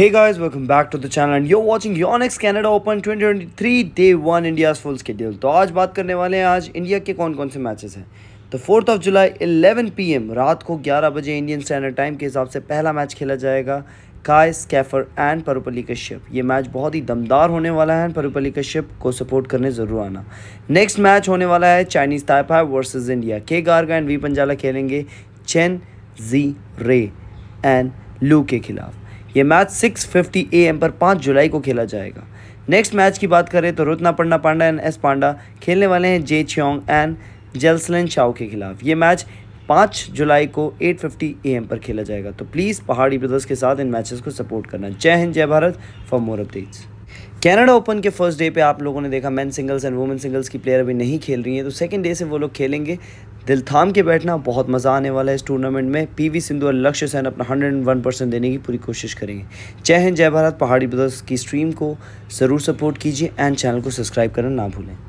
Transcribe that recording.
Hey guys, welcome back to the channel and you're watching Yonex Canada Open 2023 Day 1 India's full schedule. तो आज बात करने वाले हैं आज इंडिया के कौन कौन से मैचेस हैं तो फोर्थ ऑफ जुलाई 11 एम रात को 11 बजे इंडियन स्टैंडर्ड टाइम के हिसाब से पहला मैच खेला जाएगा काय स्कैफर एंड परुपली कश्यप ये मैच बहुत ही दमदार होने वाला है परुपली कश्यप को सपोर्ट करने ज़रूर आना नेक्स्ट मैच होने वाला है चाइनीज़ ताइपा वर्सेज इंडिया के गार्गा एंड वी पंजाला खेलेंगे चेन जी रे एंड लू के खिलाफ ये मैच 6:50 एम पर 5 जुलाई को खेला जाएगा नेक्स्ट मैच की बात करें तो रुतना पन्ना पांडा एंड एस पांडा खेलने वाले हैं जे छियोंग एंड जेल्सलन शाओ के खिलाफ ये मैच पाँच जुलाई को 8:50 फिफ्टी पर खेला जाएगा तो प्लीज़ पहाड़ी ब्रदर्स के साथ इन मैचेस को सपोर्ट करना जय हिंद जय Bharat for more updates Canada open के फर्स्ट डे पे आप लोगों ने देखा men singles and women singles की प्लेयर अभी नहीं खेल रही हैं तो सेकंड डे से वो लोग खेलेंगे दिल थाम के बैठना बहुत मज़ा आने वाला है इस टूर्नामेंट में पीवी सिंधु और लक्ष्य सेन अपना 101 परसेंट देने की पूरी कोशिश करेंगे जय हिंद जय भारत पहाड़ी ब्रदर्स की स्ट्रीम को ज़रूर सपोर्ट कीजिए एंड चैनल को सब्सक्राइब करना ना भूलें